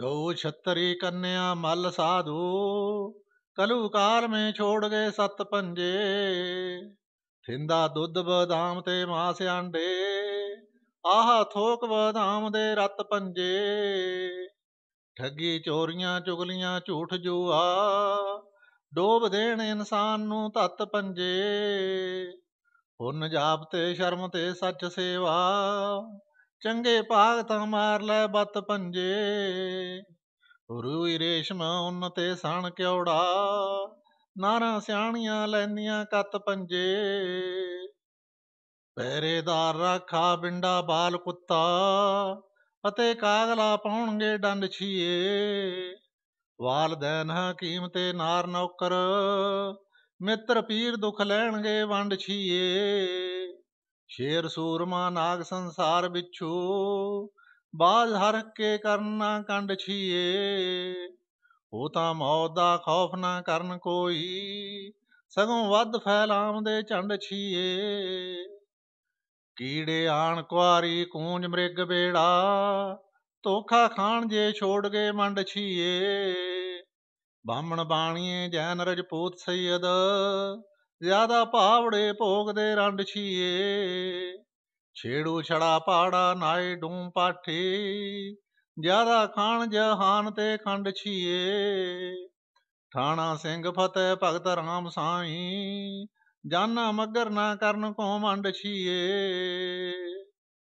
ਗਊ ਛਤਰੀ ਕੰਨਿਆ ਮਲ ਸਾਧੂ ਕਲੂ ਕਾਲ ਮੇ ਛੋੜ ਗਏ ਸਤ ਪੰਜੇ ਥਿੰਦਾ ਦੁੱਧ ਬਦਾਮ ਤੇ ਮਾਸ ਆਂਡੇ ਆਹ ਥੋਕ ਬਦਾਮ ਦੇ ਰਤ ਪੰਜੇ ਠੱਗੀ ਚੋਰੀਆਂ ਚੁਗਲੀਆਂ ਝੂਠ ਜੂਆ ਡੋਬ ਦੇਣ ਇਨਸਾਨ ਨੂੰ ਤਤ ਪੰਜੇ ਪੁੰਨ ਜਾਪ ਤੇ ਸ਼ਰਮ ਤੇ ਸੱਚ ਸੇਵਾ ਚੰਗੇ ਭਾਗ ਤਾਂ ਮਾਰ ਲੈ ਬਤ ਪੰਜੇ ਰੂਈ ਇਰੇਸ਼ਮ ਉਨਤੇ ਸਣ ਕਿਉੜਾ ਨਾਰਾ ਸਿਆਣੀਆਂ ਲੈਂਦੀਆਂ ਕੱਤ ਪੰਜੇ ਪਹਿਰੇਦਾਰ ਰਖਾ ਬਿੰਡਾ ਬਾਲ ਕੁੱਤਾ ਅਤੇ ਕਾਗਲਾ ਪਾਉਣਗੇ ਡੰਡ ਛੀਏ ਦੇਨ ਹਕੀਮ ਤੇ ਨਾਰ ਨੌਕਰ ਮਿੱਤਰ ਪੀਰ ਦੁਖ ਲੈਣਗੇ ਵੰਡ ਛੀਏ ਸ਼ੇਰ ਸੂਰਮਾ ਨਾਗ ਸੰਸਾਰ ਵਿੱਚੂ ਬਾਜ ਹਰ ਕੇ ਕਰਨਾ ਕੰਡ ਛੀਏ ਹੋ ਤਾਂ ਮੌਤ ਦਾ ਖੌਫ ਨਾ ਕਰਨ ਕੋਈ ਸਗੋਂ ਵੱਧ ਫੈਲਾਮ ਦੇ ਝੰਡ ਛੀਏ ਕੀੜੇ ਆਣ ਕੁਆਰੀ ਕੂੰਜ ਮ੍ਰਿਗ ਬੇੜਾ ਧੋਖਾ ਖਾਣ ਜੇ ਛੋੜ ਗਏ ਮੰਡ ਛੀਏ ਬਾਹਮਣ ਬਾਣੀਏ ਜੈਨ ਰਜਪੂਤ ਸੈਦ ਜ਼ਿਆਦਾ ਭਾਵੜੇ ਭੋਗਦੇ ਰੰਡ ਛੀਏ ਛੇੜੂ ਛੜਾ ਪਾੜਾ ਨਾਏ ਡੂੰ ਪਾਠੀ ਜ਼ਿਆਦਾ ਖਾਣ ਜਹਾਨ ਤੇ ਖੰਡ ਛੀਏ ਠਾਣਾ ਸਿੰਘ ਫਤਿਹ ਭਗਤ ਰਾਮ ਸਾਈਂ ਜਾਨਾ ਮਗਰ ਨਾ ਕਰਨ ਕੋ ਮੰਡ ਛੀਏ